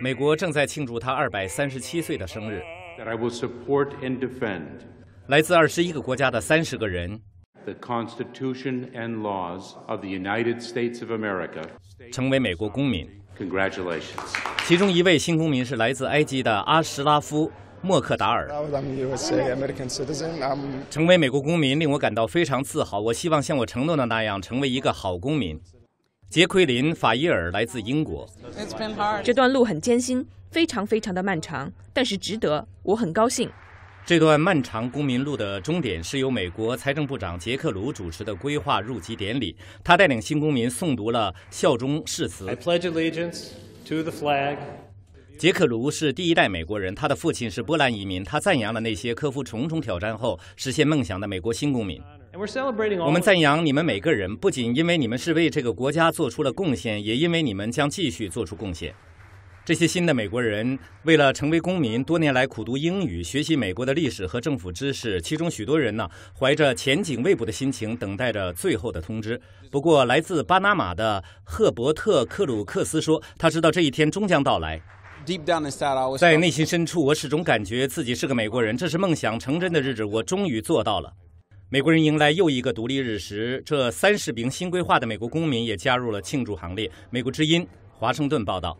美国正在庆祝他二百三十七岁的生日。来自二十一个国家的三十个人，成为美国公民。其中一位新公民是来自埃及的阿什拉夫·默克达尔。成为美国公民令我感到非常自豪。我希望像我承诺的那样，成为一个好公民。杰奎琳·法伊尔来自英国。这段路很艰辛，非常非常的漫长，但是值得。我很高兴。这段漫长公民路的终点是由美国财政部长杰克·卢主持的规划入籍典礼。他带领新公民诵读了效忠誓词。杰克·卢是第一代美国人，他的父亲是波兰移民。他赞扬了那些克服重重挑战后实现梦想的美国新公民。我们赞扬你们每个人，不仅因为你们是为这个国家做出了贡献，也因为你们将继续做出贡献。这些新的美国人为了成为公民，多年来苦读英语，学习美国的历史和政府知识，其中许多人呢怀着前景未卜的心情等待着最后的通知。不过，来自巴拿马的赫伯特·克鲁克斯说，他知道这一天终将到来。在内心深处，我始终感觉自己是个美国人，这是梦想成真的日子，我终于做到了。美国人迎来又一个独立日时，这三十名新规划的美国公民也加入了庆祝行列。美国之音华盛顿报道。